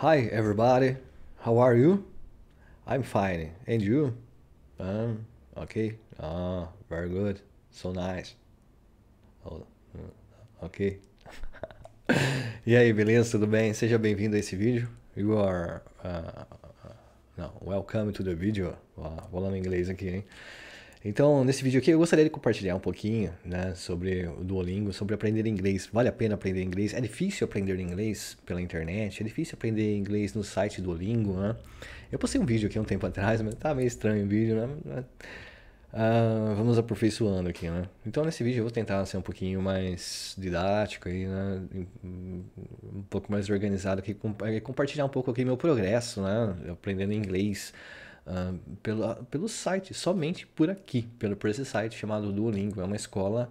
Hi, everybody. How are you? I'm fine. And you? Um, okay. Ah, very good. So nice. Oh, uh, ok. e aí, beleza? Tudo bem? Seja bem-vindo a esse vídeo. You are... Uh, uh, uh não, welcome to the video. Vou lá no inglês aqui, hein? Então, nesse vídeo aqui, eu gostaria de compartilhar um pouquinho né, sobre o Duolingo, sobre aprender inglês. Vale a pena aprender inglês? É difícil aprender inglês pela internet? É difícil aprender inglês no site Duolingo? Né? Eu postei um vídeo aqui um tempo atrás, mas tá meio estranho o vídeo, né? Uh, vamos aperfeiçoando aqui, né? Então, nesse vídeo eu vou tentar ser um pouquinho mais didático aí, né? Um pouco mais organizado aqui, é, compartilhar um pouco aqui meu progresso, né? Aprendendo inglês pelo, pelo site, somente por aqui, pelo, por esse site chamado Duolingo. É uma escola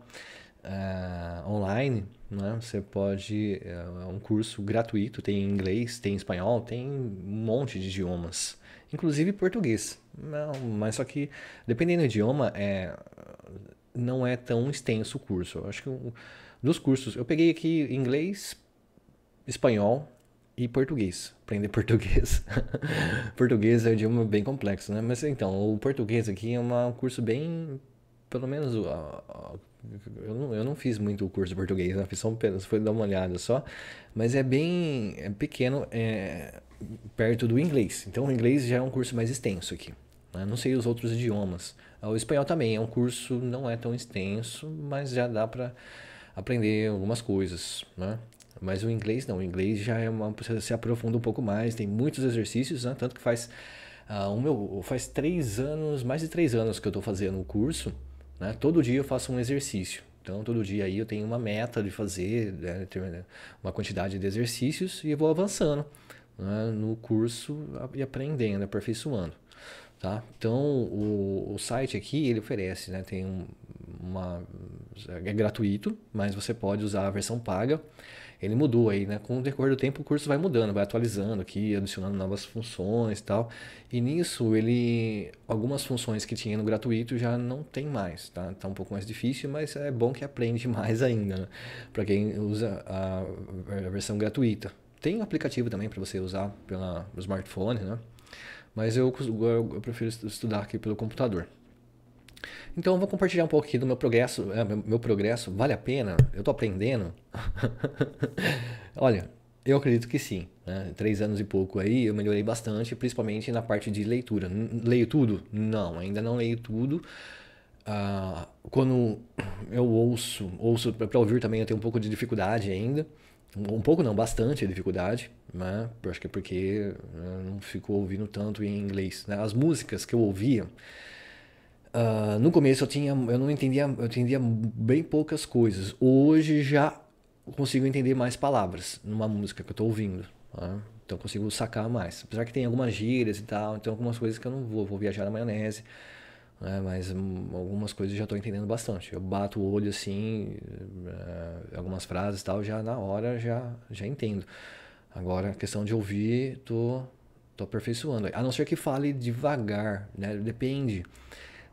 uh, online, né? Você pode. Eh, é um curso gratuito, tem inglês, tem espanhol, tem um monte de idiomas. Inclusive português. Não, mas só que, dependendo do idioma, é, não é tão extenso o curso. Eu acho que um, dos cursos, eu peguei aqui inglês, espanhol, e português. Aprender português. português é um idioma bem complexo, né? Mas então, o português aqui é uma, um curso bem. Pelo menos. Uh, uh, eu, não, eu não fiz muito o curso de português, né? fiz só um, pedaço foi dar uma olhada só. Mas é bem é pequeno, é, perto do inglês. Então, o inglês já é um curso mais extenso aqui. Né? Não sei os outros idiomas. Ah, o espanhol também é um curso, não é tão extenso, mas já dá para aprender algumas coisas, né? Mas o inglês não, o inglês já é uma, se aprofunda um pouco mais, tem muitos exercícios, né? tanto que faz uh, meu faz três anos, mais de três anos que eu estou fazendo o curso, né? Todo dia eu faço um exercício. Então todo dia aí eu tenho uma meta de fazer né? uma quantidade de exercícios e vou avançando né? no curso e aprendendo, aperfeiçoando. Tá? Então, o, o site aqui, ele oferece, né? Tem um, uma... É gratuito, mas você pode usar a versão paga. Ele mudou aí, né? Com o decorrer do tempo, o curso vai mudando, vai atualizando aqui, adicionando novas funções e tal. E nisso, ele... Algumas funções que tinha no gratuito já não tem mais, tá? Tá um pouco mais difícil, mas é bom que aprende mais ainda, né? Para quem usa a, a versão gratuita. Tem um aplicativo também para você usar pelo smartphone, né? Mas eu, eu, eu prefiro estudar aqui pelo computador. Então eu vou compartilhar um pouco aqui do meu progresso. É, meu, meu, progresso vale a pena? Eu estou aprendendo? Olha, eu acredito que sim. Né? Três anos e pouco aí eu melhorei bastante, principalmente na parte de leitura. Leio tudo? Não, ainda não leio tudo. Ah, quando eu ouço, ouço para ouvir também eu tenho um pouco de dificuldade ainda. Um pouco não, bastante dificuldade né? Acho que é porque né, não fico ouvindo tanto em inglês. Né? As músicas que eu ouvia, uh, no começo eu tinha, eu não entendia, eu entendia bem poucas coisas. Hoje já consigo entender mais palavras numa música que eu estou ouvindo. Né? Então consigo sacar mais. Apesar que tem algumas gírias e tal, então algumas coisas que eu não vou, vou viajar na maionese. Né? Mas hum, algumas coisas eu já estou entendendo bastante. Eu bato o olho assim, eh, algumas frases e tal, já na hora já, já entendo. Agora, a questão de ouvir, tô, tô aperfeiçoando. A não ser que fale devagar, né? Depende.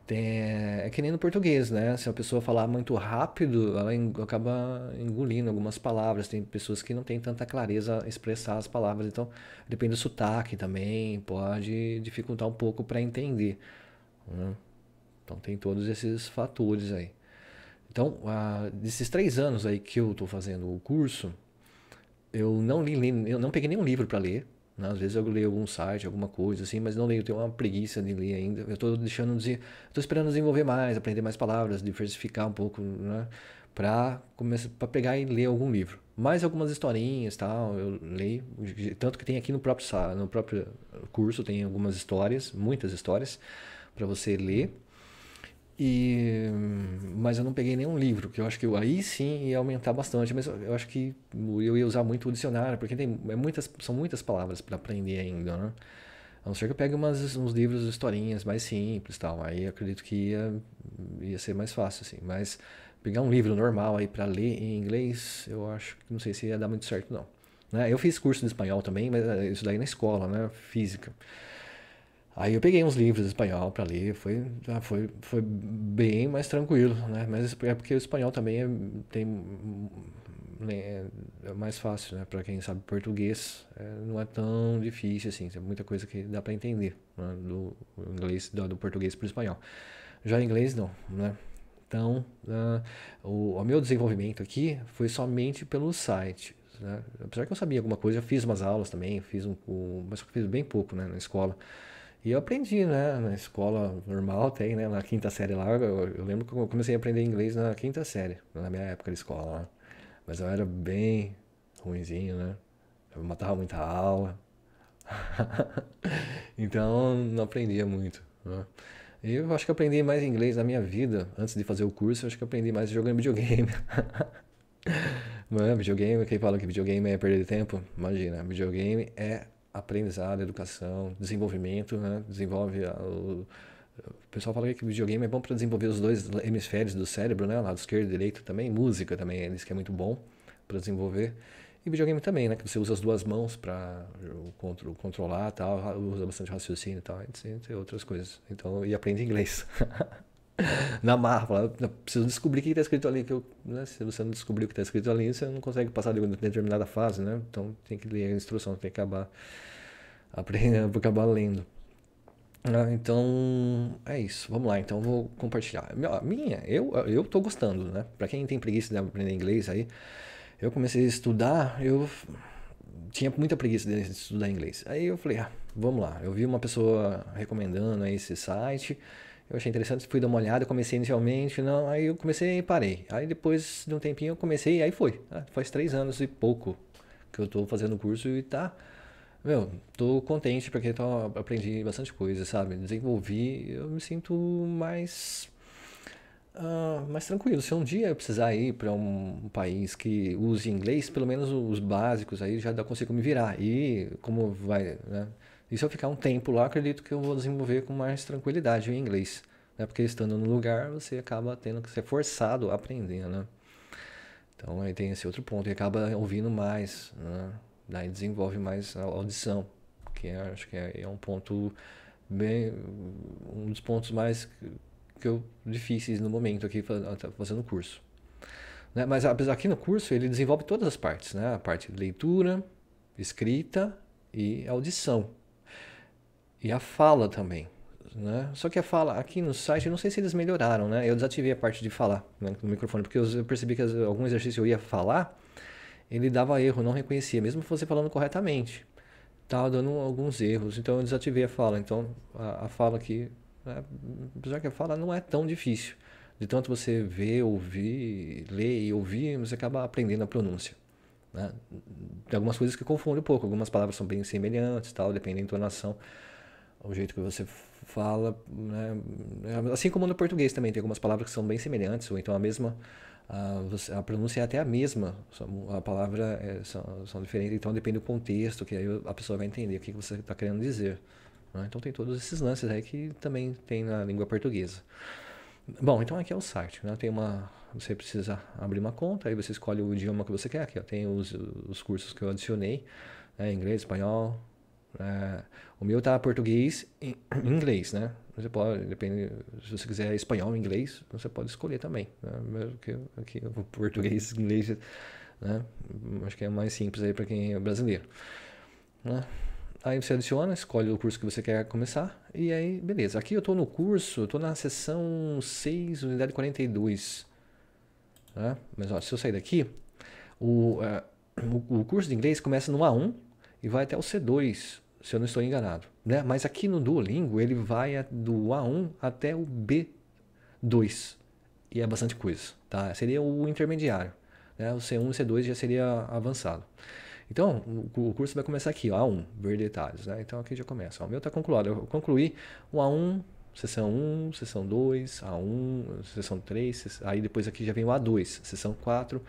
Tem, é que nem no português, né? Se a pessoa falar muito rápido, ela en, acaba engolindo algumas palavras. Tem pessoas que não têm tanta clareza a expressar as palavras. Então, depende do sotaque também, pode dificultar um pouco para entender. Né? Então, tem todos esses fatores aí. Então, ah, desses três anos aí que eu estou fazendo o curso, eu não li, eu não peguei nenhum livro para ler. Né? Às vezes eu leio algum site, alguma coisa assim, mas não leio, tenho uma preguiça de ler ainda. Eu estou deixando, estou esperando desenvolver mais, aprender mais palavras, diversificar um pouco, né? Para começar, para pegar e ler algum livro. Mais algumas historinhas, tal, eu leio, tanto que tem aqui no próprio no próprio curso tem algumas histórias, muitas histórias para você ler. E, mas eu não peguei nenhum livro, que eu acho que eu, aí sim ia aumentar bastante, mas eu, eu acho que eu ia usar muito o dicionário, porque tem é muitas, são muitas palavras para aprender ainda, né? A não ser que eu pegue umas, uns livros, historinhas mais simples tal, aí acredito que ia, ia ser mais fácil, assim. Mas pegar um livro normal aí para ler em inglês, eu acho que não sei se ia dar muito certo, não. Né? Eu fiz curso de espanhol também, mas eh, isso daí na escola, né? Física. Aí eu peguei uns livros de espanhol para ler, foi, foi, foi bem mais tranquilo, né? Mas é porque o espanhol também é, tem, né, é mais fácil, né? Para quem sabe português, é, não é tão difícil assim, tem muita coisa que dá para entender né? do inglês, do, do português para o espanhol. Já em inglês não, né? Então, uh, o, o meu desenvolvimento aqui foi somente pelo site, né? Apesar que eu sabia alguma coisa, eu fiz umas aulas também, fiz um, um mas fiz bem pouco, né, na escola. E eu aprendi, né? Na escola normal tem, né? Na quinta série lá, eu, eu lembro que eu comecei a aprender inglês na quinta série, na minha época de escola lá. Mas eu era bem ruinzinho, né? Eu matava muita aula. então não aprendia muito. Né? E eu acho que aprendi mais inglês na minha vida, antes de fazer o curso, eu acho que aprendi mais jogando videogame. Mano, videogame, quem fala que videogame é perder tempo? Imagina, videogame é aprendizado, educação, desenvolvimento, né? Desenvolve a, o, o pessoal fala que videogame é bom para desenvolver os dois hemisférios do cérebro, né? Lado esquerdo e direito também. Música também, eles que é muito bom para desenvolver. E videogame também, né? Que você usa as duas mãos para controlar tal, usa bastante raciocínio e tal, entre outras coisas. Então, e aprende inglês. na marra. Preciso descobrir o que está escrito ali. Que eu, né? Se você não descobrir o que está escrito ali, você não consegue passar de uma determinada fase, né? Então tem que ler a instrução, tem que acabar aprendendo, acabar lendo. Ah, então é isso. Vamos lá. Então vou compartilhar. Minha, eu eu tô gostando, né? Para quem tem preguiça de aprender inglês aí, eu comecei a estudar, eu tinha muita preguiça de estudar inglês. Aí eu falei, ah, vamos lá. Eu vi uma pessoa recomendando aí esse site eu achei interessante, fui dar uma olhada, comecei inicialmente, não, aí eu comecei e parei. Aí depois de um tempinho eu comecei e aí foi. Ah, faz três anos e pouco que eu estou fazendo o curso e tá. Meu, tô contente porque tô, aprendi bastante coisa, sabe? Desenvolvi, eu me sinto mais. Uh, mais tranquilo. Se um dia eu precisar ir para um país que use inglês, pelo menos os básicos aí já consigo me virar. E como vai. Né? E se eu ficar um tempo lá, acredito que eu vou desenvolver com mais tranquilidade o inglês. Né? Porque estando no lugar, você acaba tendo que ser forçado a aprender, né? Então aí tem esse outro ponto, e acaba ouvindo mais, né? Daí desenvolve mais a audição, que é, acho que é, é, um ponto bem... Um dos pontos mais que eu, difíceis no momento aqui, fazendo o curso. Né? Mas apesar aqui no curso, ele desenvolve todas as partes, né? A parte de leitura, escrita e audição. E a fala também. Né? Só que a fala aqui no site, eu não sei se eles melhoraram, né? Eu desativei a parte de falar né, no microfone, porque eu, percebi que algum exercício eu ia falar, ele dava erro, não reconhecia, mesmo você falando corretamente. Tava dando alguns erros, então eu desativei a fala. Então a, a fala aqui, né? apesar que a fala não é tão difícil. De tanto você ver, ouvir, ler e ouvir, você acaba aprendendo a pronúncia. Né? Tem algumas coisas que confundem um pouco, algumas palavras são bem semelhantes, tal, depende da entonação o jeito que você fala, né? É, assim como no português também tem algumas palavras que são bem semelhantes ou então a mesma a, a pronúncia é até a mesma, a palavra é, são, são diferentes, então depende do contexto que aí a pessoa vai entender o que você está querendo dizer. Né? Então tem todos esses lances aí que também tem na língua portuguesa. Bom, então aqui é o site, né? Tem uma, você precisa abrir uma conta, aí você escolhe o idioma que você quer. Aqui ó, tem os, os cursos que eu adicionei, né? inglês, espanhol, é, o meu tá português e inglês, né? Você pode, depende, se você quiser espanhol inglês, você pode escolher também. Né? Mesmo que aqui o português inglês, né? Acho que é mais simples aí para quem é brasileiro. Né? Aí você adiciona, escolhe o curso que você quer começar e aí, beleza. Aqui eu estou no curso, estou na sessão 6, unidade 42. Né? Mas ó, se eu sair daqui, o, uh, o, o curso de inglês começa no A1 e vai até o C2 se eu não estou enganado. Né? Mas aqui no Duolingo ele vai do A1 até o B2. E é bastante coisa. Tá? Seria o intermediário. Né? O C1 e C2 já seria avançado. Então, o curso vai começar aqui, ó, A1, ver detalhes. Né? Então aqui já começa. Ó, o meu está concluído. Eu concluí o A1, sessão 1, sessão 2, A1, sessão 3, aí depois aqui já vem o A2, sessão 4.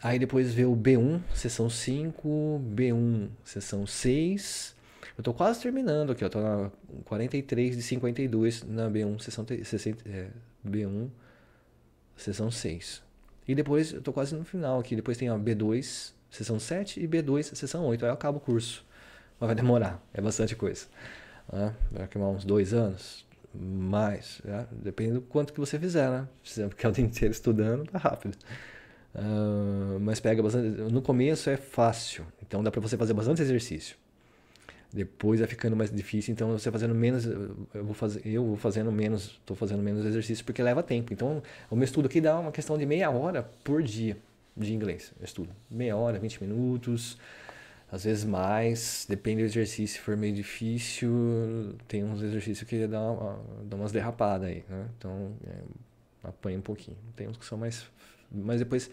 Aí depois vê o B1, sessão 5, B1, sessão 6, eu tô quase terminando aqui, eu tô na 43 de 52 na B1, é, sessão, 60, é, B1, sessão 6. E depois eu tô quase no final aqui, depois tem a B2, sessão 7 e B2, sessão 8. Aí eu acabo o curso. Mas vai demorar, é bastante coisa. Né? Vai queimar uns dois anos, mais, né? depende do quanto que você fizer, né? Se você ficar o dia inteiro estudando, tá rápido. Uh, mas pega bastante. No começo é fácil, então dá para você fazer bastante exercício. Depois vai ficando mais difícil, então você fazendo menos, eu vou, fazer eu vou fazendo menos, estou fazendo menos exercícios porque leva tempo. Então, o meu estudo aqui dá uma questão de meia hora por dia de inglês, eu estudo. Meia hora, 20 minutos, às vezes mais, depende do exercício, se for meio difícil, tem uns exercícios que dá, uma, dá umas derrapadas aí, né? Então, é, apanha um pouquinho. Tem uns que são mais, mas depois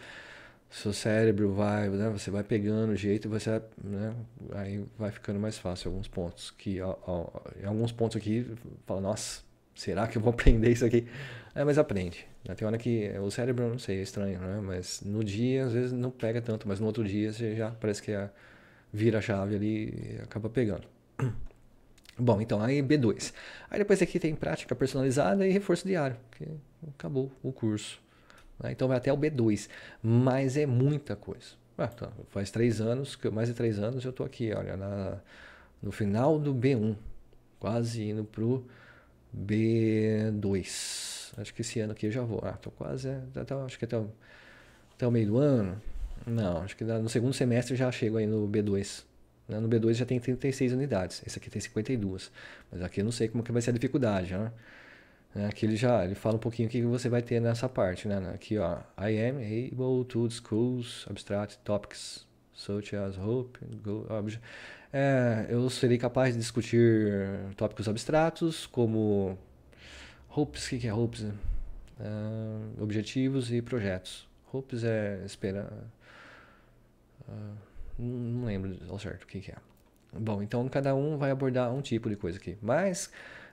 seu cérebro vai, né, você vai pegando o jeito e você né, aí vai ficando mais fácil alguns pontos que ó, ó, em alguns pontos aqui fala, nossa, será que eu vou aprender isso aqui? É, mas aprende. Né? Tem hora que o cérebro, não sei, é estranho, né? Mas no dia às vezes não pega tanto, mas no outro dia você já parece que é, vira a chave ali e acaba pegando. Bom, então aí B2. Aí depois aqui tem prática personalizada e reforço diário, que acabou o curso. Né? Então vai até o B2, mas é muita coisa. Ah, tá. faz três anos, mais de três anos eu estou aqui, olha, na, no final do B1, quase indo para o B2. Acho que esse ano aqui eu já vou. Ah, estou quase, até, tá, tá, acho que até o, até o meio do ano. Não, acho que no segundo semestre já chego aí no B2. Né, no B2 já tem 36 unidades, esse aqui tem 52. Mas aqui eu não sei como que vai ser a dificuldade, né? Né? Aqui ele já ele fala um pouquinho o que você vai ter nessa parte. Né, né? Aqui, ó. I am able to discuss abstract topics such as hope, go, object. É, eu serei capaz de discutir tópicos abstratos como hopes, o que, que é hopes? Né? É, objetivos e projetos. Hopes é espera. Uh, não lembro ao certo o que, que é. Bom, então cada um vai abordar um tipo de coisa aqui. Mas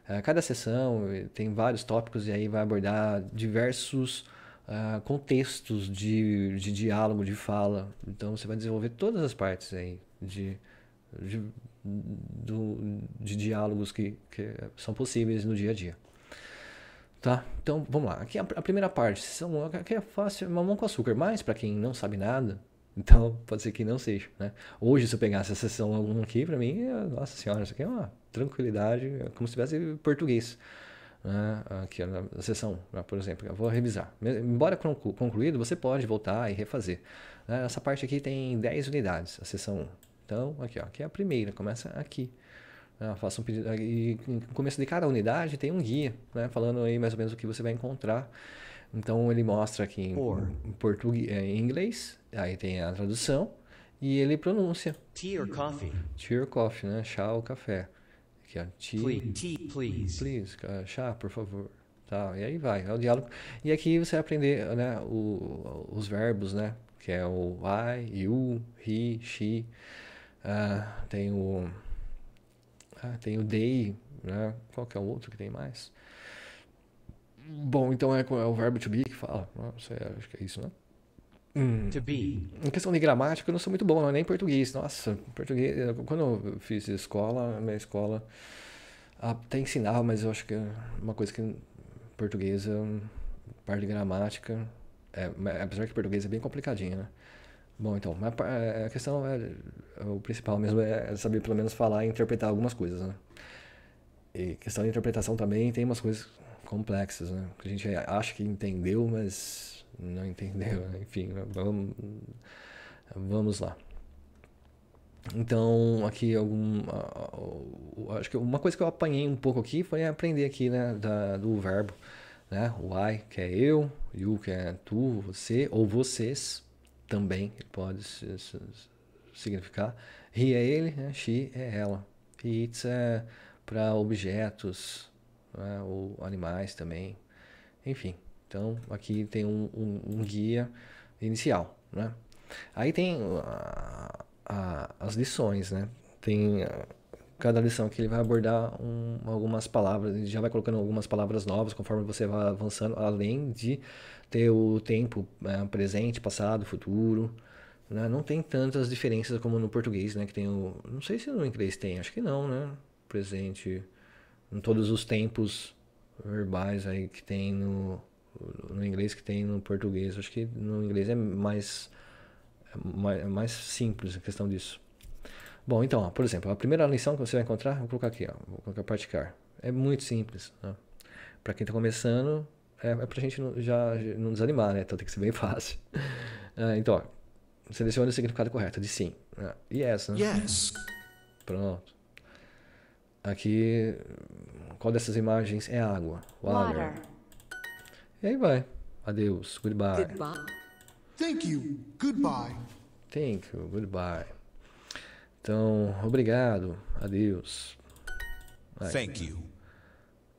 ah, cada sessão eh, tem vários tópicos e aí vai abordar diversos uh, contextos de, de diálogo, de fala. Então você vai desenvolver todas as partes aí de, de, do, de diálogos que, que são possíveis no dia a dia. Tá? Então vamos lá. Aqui a, a primeira parte, são, aqui é fácil, é mamão com açúcar, mas para quem não sabe nada, então, pode ser que não seja, né? Hoje, se eu pegasse essa sessão alguma aqui, para mim, é, nossa senhora, isso aqui é uma tranquilidade, é como se tivesse português. Né? Aqui a sessão, né? por exemplo, eu vou revisar. Embora concluído, você pode voltar e refazer. Né? Essa parte aqui tem 10 unidades, a sessão 1. Então, aqui, ó, aqui é a primeira, começa aqui. Ah, um pedido. E no começo de cada unidade tem um guia, né? Falando aí mais ou menos o que você vai encontrar. Então ele mostra aqui em, português, é, em inglês, aí tem a tradução e ele pronuncia. Tea or coffee? Tea or coffee, né? Chá ou café. Aqui, ó, tea, please, tea, please. please chá, por favor. Tá, e aí vai, é o diálogo. E aqui você vai aprender né, o, os verbos, né? Que é o I, you, he, she. Uh, tem o. Ah, tem o they, né? Qual que é o outro que tem mais? Bom, então é, é o verbo to be que fala. Ah, Nossa, é, acho que é isso, né? Hum. To be. Em questão de gramática, eu não sou muito bom, não, nem português. Nossa, português. Quando eu fiz escola, a minha escola até ensinava, mas eu acho que é uma coisa que portuguesa, parte de gramática, é, apesar que português é bem complicadinho, né? Bom, então, é, a questão é. O principal mesmo é saber pelo menos falar e interpretar algumas coisas, né? E questão de interpretação também, tem umas coisas complexas, né? Que a gente acha que entendeu, mas não entendeu. Né? Enfim, vamos, vamos lá. Então, aqui algum. Acho que uma coisa que eu apanhei um pouco aqui foi aprender aqui, né? Da, do verbo, né? O I, que é eu, you, que é tu, você, ou vocês também, pode significar. He é ele, né? she é ela. E it's é para objetos, né? ou animais também. Enfim, então aqui tem um, um, um guia inicial. Né? Aí tem a, a, as lições, né? Tem a, eh, cada lição que ele vai abordar um, algumas palavras, ele já vai colocando algumas palavras novas conforme você vai avançando, além de ter o tempo né, presente, passado, futuro. Né? Não tem tantas diferenças como no português, né? Que tem o. Não sei se no inglês tem, acho que não, né? Presente em todos os tempos verbais aí que tem no, no inglês que tem no português. Acho que no inglês é mais, mais, é mais simples a questão disso. Bom, então, ó, por exemplo, a primeira lição que você vai encontrar, vou colocar aqui, ó, vou colocar praticar. É muito simples. Né? Para quem está começando, é, é para a gente não, já não desanimar, né? Então tem que ser bem fácil. Ah, então, ó, selecione o significado correto de sim. Né? Yes, né? Yes. Pronto. Aqui, qual dessas imagens é água? Water. Water. E aí vai. Adeus, goodbye. goodbye. Thank you, goodbye. Thank you, goodbye. Então, obrigado, adeus. Thank you.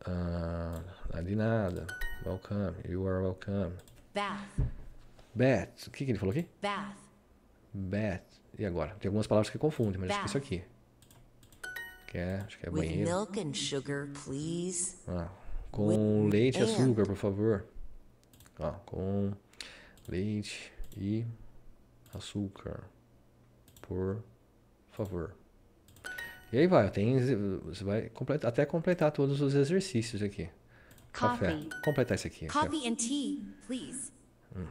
Ah, de nada. Welcome, you are welcome. Bath. Bath. O que, que ele falou aqui? Bath. Bath. E agora? Tem algumas palavras que confundem, mas Bath. acho que é isso aqui que é, acho que é banheiro. Ah, com With leite e açúcar, por favor. Ah, com leite e açúcar, por favor. E aí vai, tem, você vai completar, até completar todos os exercícios aqui. Coffee. Café. Completar isso aqui. Assim, Coffee and tea, please. Hum.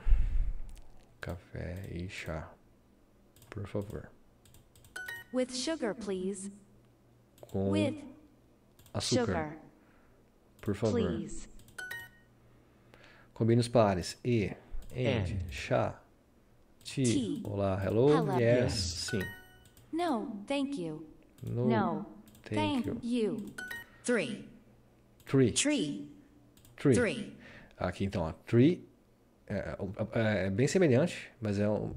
Café e chá, por favor. With sugar, please com açúcar. Por favor. Combine os pares. E, and, chá, ti, olá, hello, yes, sim. No, thank you. No, thank, you. you. Three. Tree. Tree. Aqui então, ó, tree é, é, é, é, bem semelhante, mas é um.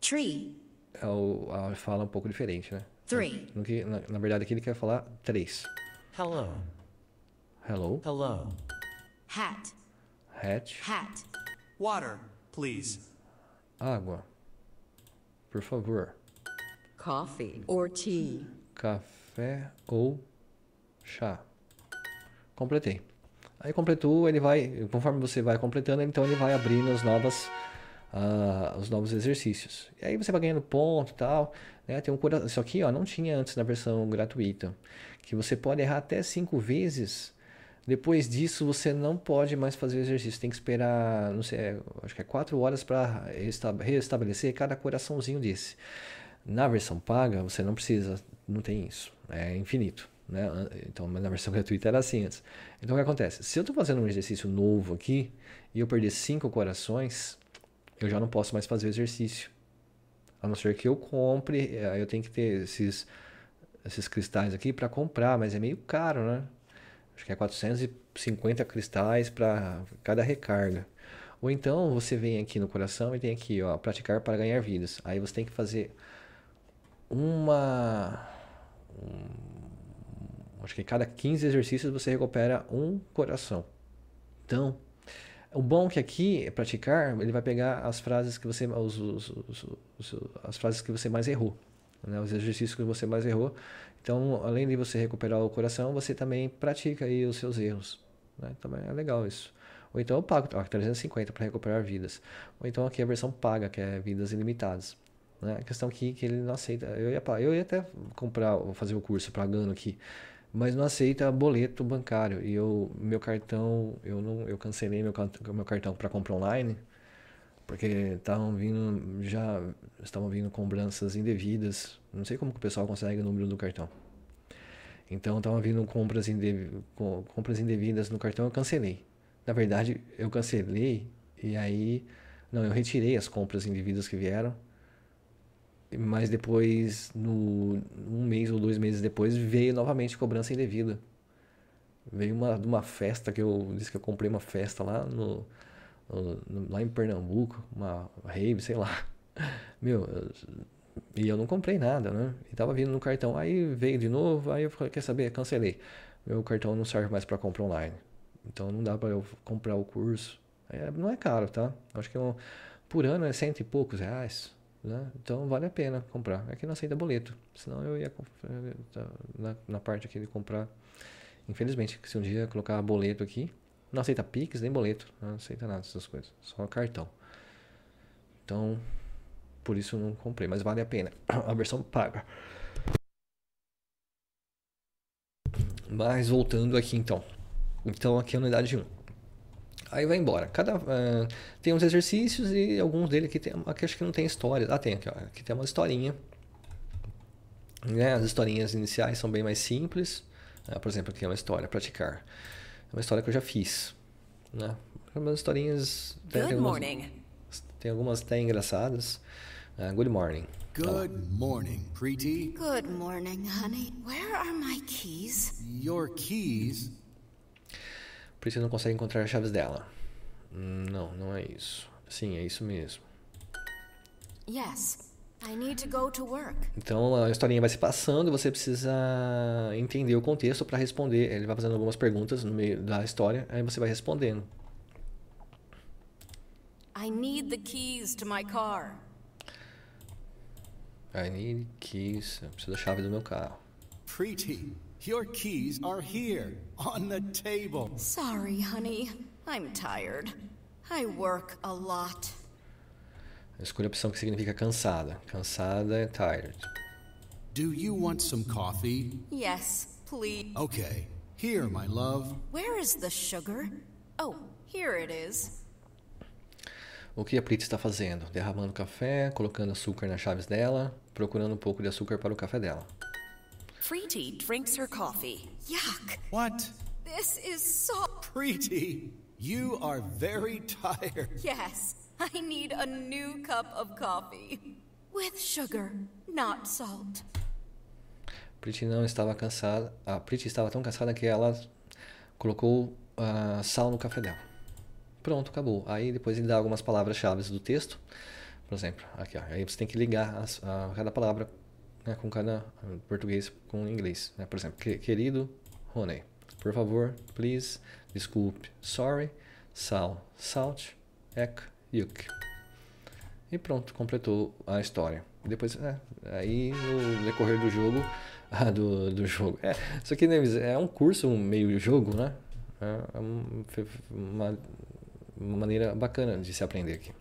Tree. É o, a fala um pouco diferente, né? Three. Na, verdade, aqui ele quer falar três. Hello. Hello. Hello. Hat. Hat. Hat. Water, please. Água. Por favor. Coffee or tea. Café ou chá. Completei. Aí completou, ele vai, conforme você vai completando, então ele vai abrindo as novas uh, os novos exercícios. E aí você vai ganhando ponto e tal. Né? Tem um coração. Isso aqui ó, não tinha antes na versão gratuita. Que você pode errar até cinco vezes. Depois disso, você não pode mais fazer o exercício. Tem que esperar, não sei, é, acho que é quatro horas para restabelecer cada coraçãozinho desse. Na versão paga, você não precisa, não tem isso. É infinito. Né? Então, na versão gratuita era assim antes. Então, o que acontece? Se eu estou fazendo um exercício novo aqui e eu perder cinco corações, eu já não posso mais fazer o exercício. A não ser que eu compre, é, eu tenho que ter esses, esses cristais aqui para comprar, mas é meio caro, né? Acho que é 450 cristais para cada recarga. Ou então você vem aqui no coração e tem aqui, ó, praticar para ganhar vidas. Aí você tem que fazer uma. Um, acho que cada 15 exercícios você recupera um coração. Então, o bom é que aqui é praticar, ele vai pegar as frases que você, os, os, os, as frases que você mais errou, né? os exercícios que você mais errou. Então, além de você recuperar o coração, você também pratica aí os seus erros. Né? Também então, é legal isso. Ou então eu pago ó, 350 para recuperar vidas. Ou então aqui a versão paga, que é vidas ilimitadas. Né? A questão aqui é que ele não aceita. Eu ia, eu ia até comprar, fazer o um curso pagando aqui mas não aceita boleto bancário. E eu, meu cartão, eu não, eu cancelei meu, meu cartão para compra online, porque estavam vindo já estavam vindo cobranças indevidas. Não sei como que o pessoal consegue o número do cartão. Então estavam vindo compras, indevidas compras indevidas no cartão, eu cancelei. Na verdade, eu cancelei e aí não, eu retirei as compras indevidas que vieram mas depois, no, um mês ou dois meses depois, veio novamente cobrança indevida. Veio uma, de uma festa que eu disse que eu comprei uma festa lá no, no lá em Pernambuco, uma rave, sei lá. Meu, e eu não comprei nada, né? E tava vindo no cartão. Aí veio de novo, aí eu falei, quer saber? Cancelei. Meu cartão não serve mais para compra online. Então não dá para eu comprar o curso. É, não é caro, tá? Acho que é um, por ano é cento e poucos reais. Né? Então vale a pena comprar. é que não aceita boleto, senão eu ia eh, na, na parte aqui de comprar. Infelizmente, se um dia colocar boleto aqui, não aceita Pix nem boleto, não aceita nada dessas coisas, só cartão. Então, por isso não comprei, mas vale a pena. A versão paga. Mas voltando aqui então. Então aqui é a unidade 1. Aí vai embora. Cada, uh, tem uns exercícios e alguns dele aqui, tem, aqui acho que não tem história. Ah, tem aqui, ó. Aqui tem uma historinha. Né? As historinhas iniciais são bem mais simples. Uh, por exemplo, aqui é uma história, praticar. É uma história que eu já fiz. Né? Algumas é historinhas... Tem, tem, algumas, tem algumas até engraçadas. Uh, good morning. Tá good morning, Preeti. Good morning, honey. Where are my keys? Your keys? Por isso não consegue encontrar as chaves dela. Não, não é isso. Sim, é isso mesmo. Yes. Então a historinha vai se passando, você precisa entender o contexto para responder. Ele vai fazendo algumas perguntas no meio da história, aí você vai respondendo. I need the keys to my car. I need keys. Eu preciso da chave do meu carro. Pretty. Your keys are here, on the table. Sorry, honey. I'm tired. I work a lot. Escolha a opção que significa cansada. Cansada é tired. Do you want some coffee? Yes, please. Okay. Here, my love. Where is the sugar? Oh, here it is. O que a Prit está fazendo? Derramando café, colocando açúcar nas chaves dela, procurando um pouco de açúcar para o café dela. Preeti drinks her coffee. Yuck! What? This is so. Preeti, you are very tired. Yes, I need a new cup of coffee. With sugar, not salt. Preeti não estava cansada. A Preeti estava tão cansada que ela colocou uh, sal no café dela. Pronto, acabou. Aí depois ele dá algumas palavras-chave do texto. Por exemplo, aqui ó. Aí você tem que ligar a cada palavra né, com cada ah, português com inglês, né? Por exemplo, querido Rony, por favor, please, desculpe, sorry, sal, salt, ek, yuk. E pronto, completou a história. Depois, né, aí no decorrer do jogo, ah, do, do jogo. É, isso aqui né, é um curso um meio jogo, né? É, é uma, uma maneira bacana de se aprender aqui.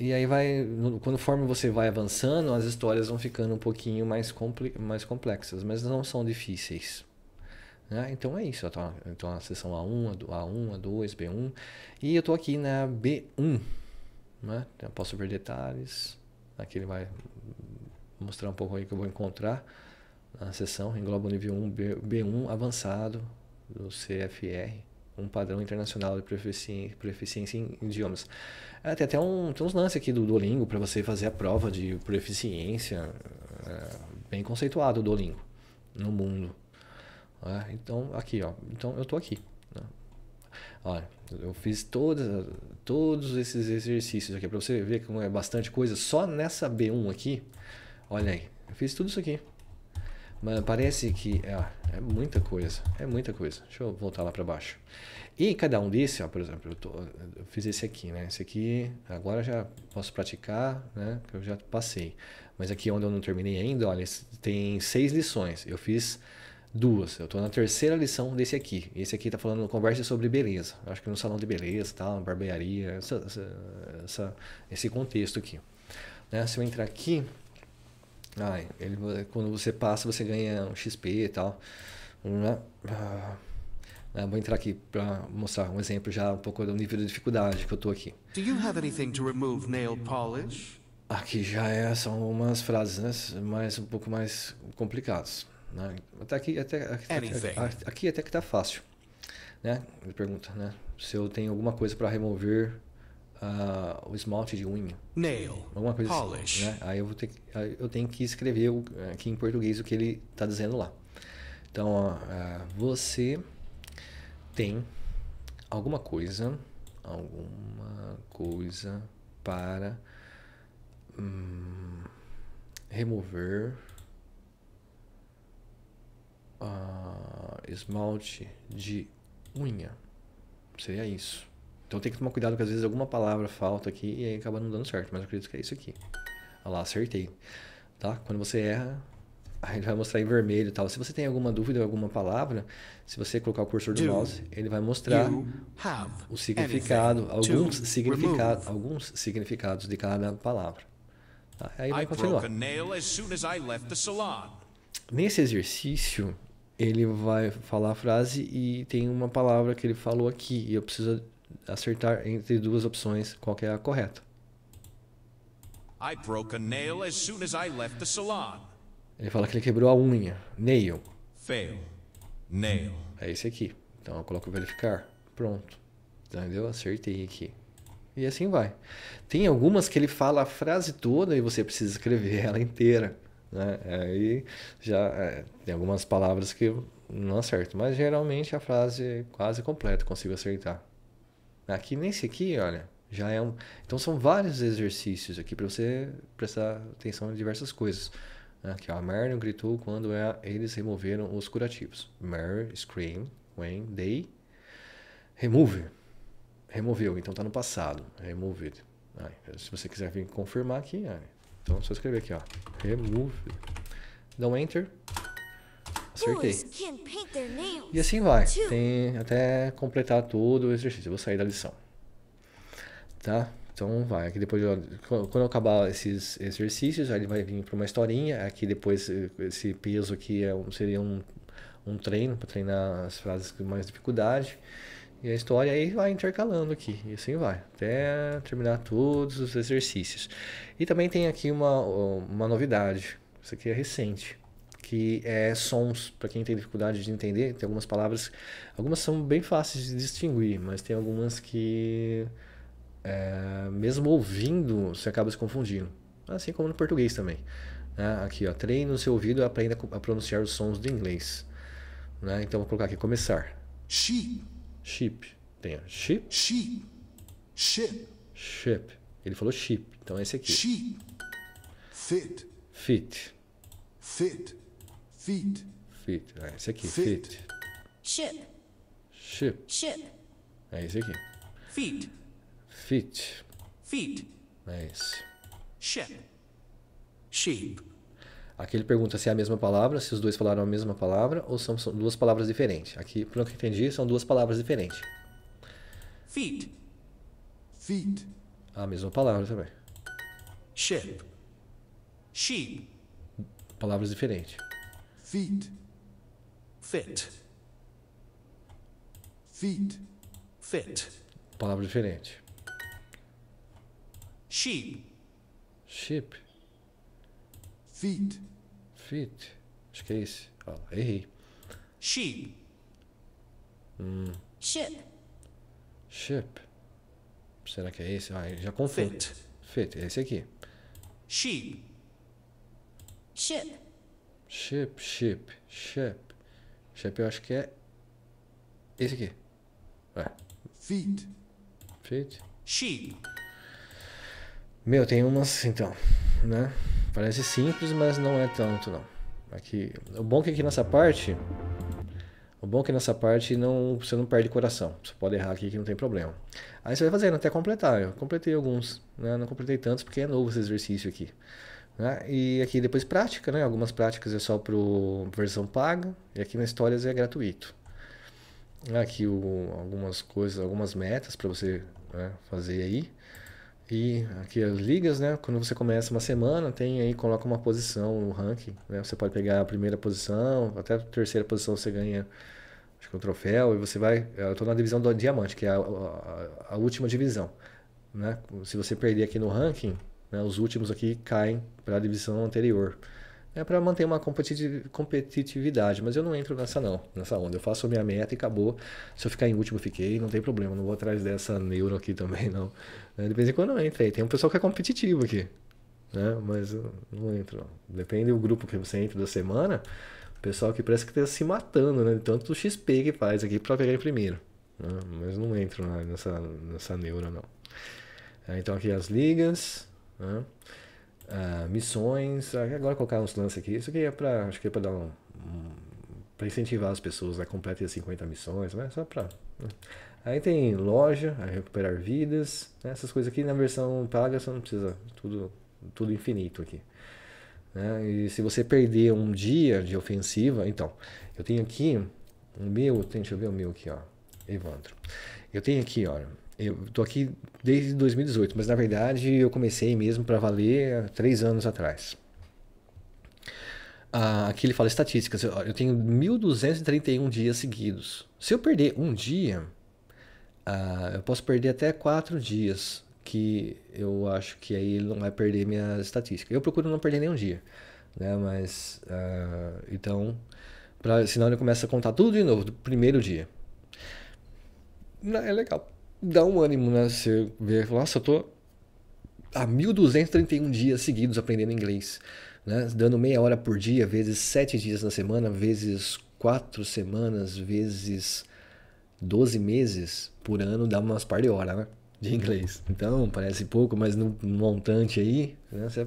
E aí vai, conforme você vai avançando, as histórias vão ficando um pouquinho mais, mais complexas, mas não são difíceis. Né? Então é isso, então a sessão A1, A1, A2, B1, e eu estou aqui na B1. Né? Então, posso ver detalhes, aqui ele vai mostrar um pouco aí que eu vou encontrar na sessão engloba o nível 1, B1 avançado do CFR um padrão internacional de proficiência, proficiência em idiomas. É, tem até um, tem uns lances aqui do Duolingo para você fazer a prova de proficiência, é, bem conceituado o Duolingo no mundo. É, então, aqui, ó. Então, eu tô aqui. Né? Olha, eu fiz todos todos esses exercícios aqui para você ver como é bastante coisa só nessa B1 aqui. Olha aí, eu fiz tudo isso aqui. Mas parece que é, é, muita coisa, é muita coisa. Deixa eu voltar lá para baixo. E cada um desse, ó, por exemplo, eu, tô, eu, fiz esse aqui, né? Esse aqui agora já posso praticar, né? Que eu já passei. Mas aqui onde eu não terminei ainda, olha, tem seis lições. Eu fiz duas. Eu estou na terceira lição desse aqui. Esse aqui está falando conversa sobre beleza. Eu acho que no salão de beleza, tal, tá, barbearia, essa, essa, essa, esse contexto aqui. Né? Se eu entrar aqui, ah, ele, quando você passa, você ganha um XP e tal. É? Ah, vou entrar aqui para mostrar um exemplo já um pouco do nível de dificuldade que eu tô aqui. Do you have anything to remove nail polish? Aqui já é, são umas frases né, mais um pouco mais complicadas. Né? Até aqui, até aqui, aqui, aqui até que tá fácil, né? Ele pergunta, né? Se eu tenho alguma coisa para remover uh, o esmalte de unha. Nail. Alguma coisa assim, polish. assim. Né? Aí eu, vou ter, eu tenho que escrever aqui em português o que ele está dizendo lá. Então, ó, uh, você tem alguma coisa, alguma coisa para hum, remover uh, esmalte de unha. Seria isso. Então tem que tomar cuidado, porque às vezes alguma palavra falta aqui e aí acaba não dando certo. Mas eu acredito que é isso aqui. Olha lá, acertei. Tá? Quando você erra, aí ele vai mostrar em vermelho e tal. Se você tem alguma dúvida, alguma palavra, se você colocar o cursor do mouse, ele vai mostrar o significado, alguns, alguns significados de cada palavra. Tá? Aí vai continuar. Nesse exercício, ele vai falar a frase e tem uma palavra que ele falou aqui e eu preciso acertar entre duas opções qual que é a correta. Ele fala que ele quebrou a unha. Nail. Fail. Nail. É esse aqui. Então eu coloco verificar. Pronto. Entendeu? Acertei aqui. E assim vai. Tem algumas que ele fala a frase toda e você precisa escrever ela inteira. Né? Aí já é, tem algumas palavras que não acerto, mas geralmente a frase é quase completa, consigo acertar. Aqui, nesse aqui, olha, já é um. Então são vários exercícios aqui para você prestar atenção em diversas coisas. Aqui, ó, Mary gritou quando é, eles removeram os curativos. Mary scream when they remove. Removeu, então tá no passado. Removed. Aí, se você quiser vir confirmar aqui, aí. então é só escrever aqui, ó. Remove. Dá um enter. Acertei. E assim vai. Tem até completar todo o exercício. Eu vou sair da lição. Tá? Então vai, aqui depois quando eu acabar esses exercícios, aí ele vai vir para uma historinha, aqui depois eh, esse peso aqui é um, seria um, um treino para treinar as frases com mais dificuldade. E a história aí vai intercalando aqui, e assim vai, até terminar todos os exercícios. E também tem aqui uma, uma novidade, isso aqui é recente que é sons, para quem tem dificuldade de entender, tem algumas palavras, algumas são bem fáceis de distinguir, mas tem algumas que, é, mesmo ouvindo, você acaba se confundindo. Assim como no português também. Né? Aqui, ó, treine no seu ouvido e aprenda a pronunciar os sons do inglês. Né? Então, vou colocar aqui, começar. Sheep. Sheep. Tem, ó, sheep. Sheep. Ship. Ship. Ele falou sheep, então é esse aqui. Sheep. Fit. Fit. Fit. Feet. Feet. É esse aqui. Feet. Ship. Ship. Ship. É esse aqui. Feet. Feet. Feet. É esse. Ship. Sheep. Aqui ele pergunta se é a mesma palavra, se os dois falaram a mesma palavra ou são, são duas palavras diferentes. Aqui, pelo que eu entendi, são duas palavras diferentes. Feet. Feet. A mesma palavra também. Ship. Sheep. Palavras diferentes feet fit feet fit palavra diferente sheep sheep feet feet acho que é esse ah, errei sheep hum. ship ship será que é esse ah já confundi fit fit é esse aqui sheep ship Ship, ship, ship. Ship eu acho que é esse aqui. É. Feet. Feet. Sheep. Meu, tem umas então, né? Parece simples, mas não é tanto não. Aqui, o bom é que aqui nessa parte, o bom é que nessa parte não, você não perde coração. Você pode errar aqui que não tem problema. Aí você vai fazendo até completar. Eu completei alguns, né? Não completei tantos porque é novo esse exercício aqui. Né? E aqui depois prática, né? Algumas práticas é só para versão paga e aqui na histórias é gratuito. Aqui o, algumas coisas, algumas metas para você né, fazer aí. E aqui as ligas, né? Quando você começa uma semana, tem aí, coloca uma posição no ranking. Né? Você pode pegar a primeira posição, até a terceira posição você ganha acho que um troféu, e você vai. Eu estou na divisão do diamante, que é a, a, a última divisão. Né? Se você perder aqui no ranking, né? Os últimos aqui caem para a divisão anterior. É para manter uma competitividade, mas eu não entro nessa não, nessa onda. Eu faço minha meta e acabou. Se eu ficar em último, fiquei, não tem problema. Não vou atrás dessa neuro aqui também, não. É, de vez em quando eu entro aí. Tem um pessoal que é competitivo aqui, né? Mas não entro, não. Depende do grupo que você entra da semana. O pessoal que parece que está se matando, né? Tanto XP que faz aqui para pegar em primeiro. Né? Mas não entro nessa, nessa neuro, não. É, então aqui as ligas. Né? Ah, missões, ah, agora colocar uns lances aqui. Isso aqui é para, acho que é para dar um, um para incentivar as pessoas a completar 50 missões, né? Só para. Né? Aí tem loja, recuperar vidas, né? essas coisas aqui na versão paga você não precisa, tudo, tudo infinito aqui. Né? E se você perder um dia de ofensiva, então, eu tenho aqui o meu, deixa eu ver o meu aqui, ó, Evandro. Eu tenho aqui, olha, eu tô aqui desde 2018, mas na verdade eu comecei mesmo para valer há três anos atrás. Ah, aqui ele fala estatísticas. Eu tenho 1.231 dias seguidos. Se eu perder um dia, ah, eu posso perder até quatro dias, que eu acho que aí ele não vai perder minhas estatísticas. Eu procuro não perder nenhum dia, né? Mas ah, então, pra, senão ele começa a contar tudo de novo do primeiro dia. Não, é legal dá um ânimo, né? Você vê, nossa, eu tô há 1.231 dias seguidos aprendendo inglês, né? Dando meia hora por dia, vezes sete dias na semana, vezes quatro semanas, vezes 12 meses por ano, dá umas par de horas, né? De inglês. Então, parece pouco, mas no montante aí, né? Você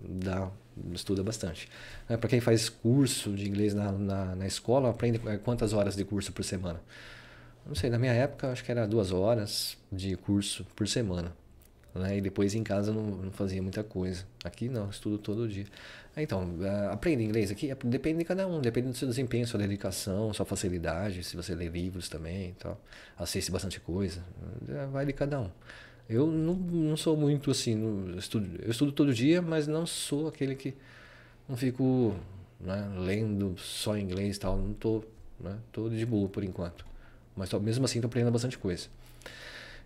dá estuda bastante. É, para quem faz curso de inglês na, na, na escola, aprende é, quantas horas de curso por semana não sei, na minha época acho que era duas horas de curso por semana. Né? E depois em casa não, não fazia muita coisa. Aqui não, estudo todo dia. Ah, então, ah, aprende inglês aqui é, depende de cada um, depende do seu desempenho, sua dedicação, sua facilidade, se você lê livros também e tal, assiste bastante coisa, eh, vai de cada um. Eu não, não sou muito assim, no estudo, eu estudo todo dia, mas não sou aquele que não fico né, lendo só inglês e tal, não tô, né, tô de boa por enquanto. Mas mesmo assim, estou aprendendo bastante coisa.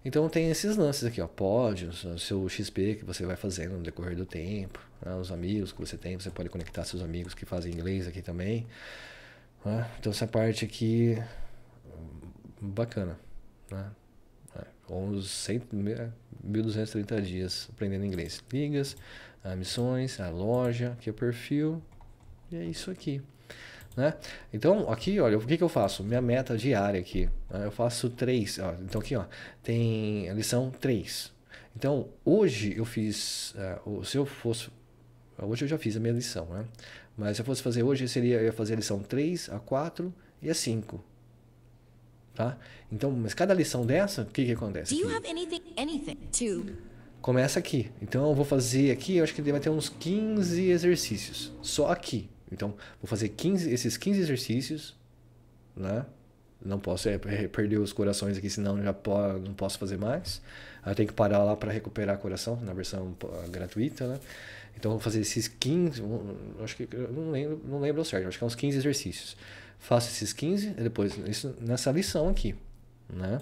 Então tem esses lances aqui, ó, pódios, o seu XP que você vai fazendo no decorrer do tempo, né? os amigos que você tem, você pode conectar seus amigos que fazem inglês aqui também. Né? Então essa parte aqui, bacana. Né? É, 11, 1.230 é, dias aprendendo inglês. Ligas, missões, a loja, que é o perfil, e é isso aqui. Né? Então, aqui, olha, o que, que eu faço? Minha meta diária aqui. Né? Eu faço três. Ó, então, aqui, ó, tem a lição 3. Então, hoje eu fiz. Uh, se eu fosse. Hoje eu já fiz a minha lição, né? Mas se eu fosse fazer hoje, seria, eu ia fazer a lição 3, a 4 e a 5. Tá? Então, mas cada lição dessa, o que, que acontece? Do anything, anything to... Começa aqui. Então, eu vou fazer aqui, eu acho que vai ter uns 15 exercícios. Só aqui. Então, vou fazer 15, esses 15 exercícios, né? Não posso é, é, perder os corações aqui, senão já po, não posso fazer mais. Eu tenho que parar lá para recuperar coração, na versão gratuita, né? Então, vou fazer esses 15, acho que, não lembro, não lembro certo, acho que é uns 15 exercícios. Faço esses 15, depois, isso, nessa lição aqui, né?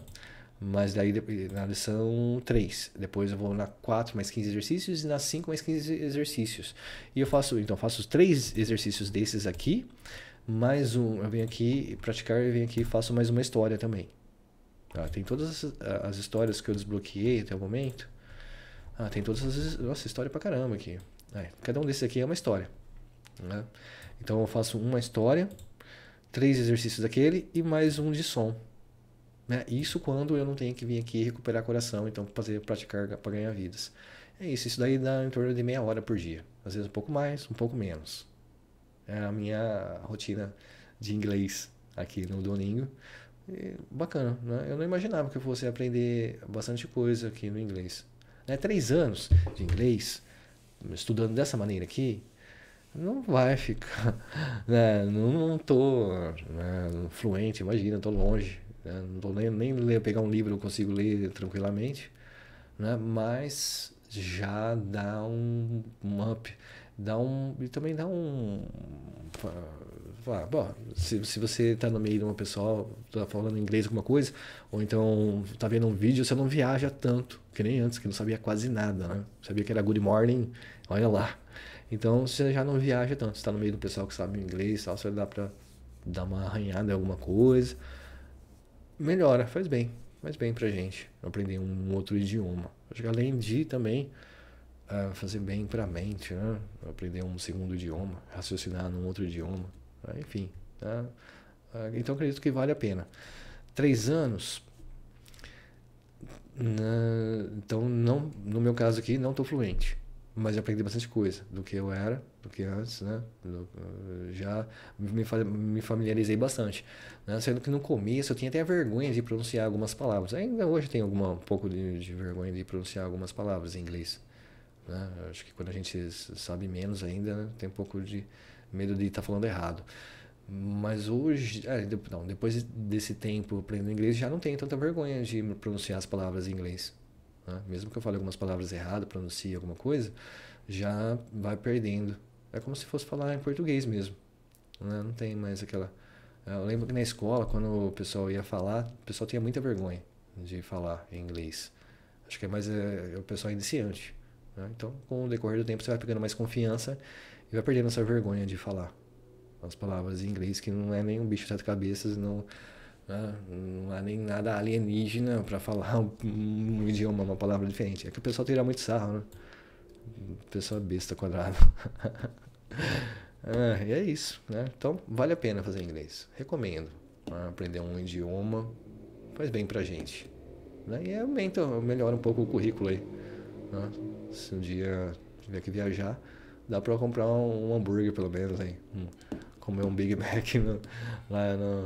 Mas daí na lição 3, depois eu vou na 4 mais 15 exercícios e na 5 mais 15 exercícios. E eu faço, então, faço os três exercícios desses aqui, mais um, eu venho aqui praticar e venho aqui e faço mais uma história também. Ah, tem todas as, as, histórias que eu desbloqueei até o momento. Ah, tem todas as. Nossa, história pra caramba aqui. É, cada um desses aqui é uma história. Né? Então eu faço uma história, três exercícios daquele e mais um de som. Né? Isso quando eu não tenho que vir aqui recuperar coração, então fazer praticar para ganhar vidas. É isso, isso daí dá em torno de meia hora por dia. Às vezes um pouco mais, um pouco menos. É a minha rotina de inglês aqui no domingo. E bacana, né? Eu não imaginava que eu fosse aprender bastante coisa aqui no inglês. Né? Três anos de inglês, estudando dessa maneira aqui, não vai ficar. Né? Não, não tô né? fluente, imagina, tô longe. Né? Não vou nem, nem ler, pegar um livro, eu consigo ler tranquilamente. Né? Mas já dá um, um up, dá um. E também dá um. Ah, bom, se, se você está no meio de uma pessoa, está falando inglês alguma coisa, ou então está vendo um vídeo, você não viaja tanto, que nem antes, que não sabia quase nada, né? Sabia que era good morning, olha lá. Então você já não viaja tanto, está no meio do pessoal que sabe inglês, tal, você dá para dar uma arranhada em alguma coisa melhora, faz bem, faz bem pra gente aprender um outro idioma. Acho que além de também uh, fazer bem pra mente, né? Aprender um segundo idioma, raciocinar num outro idioma, né? enfim. Tá? Uh, então acredito que vale a pena. Três anos. Na, então, não, no meu caso aqui, não estou fluente mas aprendi bastante coisa do que eu era, do que antes, né? Eh, já me, me familiarizei bastante. Né? Sendo que no começo eu tinha até vergonha de pronunciar algumas palavras. Ainda hoje tenho alguma, um pouco de, de vergonha de pronunciar algumas palavras em inglês. Né? Acho que quando a gente sabe menos ainda, né? tem um pouco de medo de estar tá falando errado. Mas hoje, é, não, depois desse tempo aprendendo inglês, já não tenho tanta vergonha de pronunciar as palavras em inglês. Né? Mesmo que eu fale algumas palavras erradas, pronuncie alguma coisa, já vai perdendo. É como se fosse falar em português mesmo. Né? Não tem mais aquela. É, eu lembro que na escola, quando o pessoal ia falar, o pessoal tinha muita vergonha de falar em inglês. Acho que é mais é, é o pessoal iniciante. Né? Então, com o decorrer do tempo, você vai pegando mais confiança e vai perdendo essa vergonha de falar as palavras em inglês, que não é nem um bicho de sete cabeças, não né? Não há nem nada alienígena para falar um, um, idioma, uma palavra diferente. É que o pessoal tira muito sarro, né? O pessoal é besta quadrado. ah, e é isso, né? Então, vale a pena fazer inglês. Recomendo. Né? Aprender um idioma faz bem pra gente. Né? E aumenta, melhora um pouco o currículo aí. Né? Se um dia tiver que viajar, dá pra comprar um, um hambúrguer pelo menos aí. Hum comer um Big Mac no, lá no,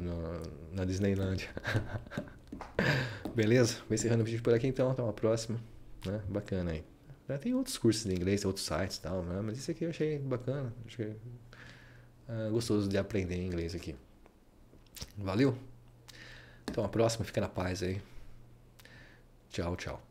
no, na Disneyland Beleza? Vou encerrando o vídeo por aqui então. Até uma próxima. Né? Bacana aí. É, tem outros cursos de inglês, outros sites e tal, né? mas isso aqui eu achei bacana. Achei uh, ah, gostoso de aprender inglês aqui. Valeu? Então, a próxima. Fica na paz aí. Tchau, tchau.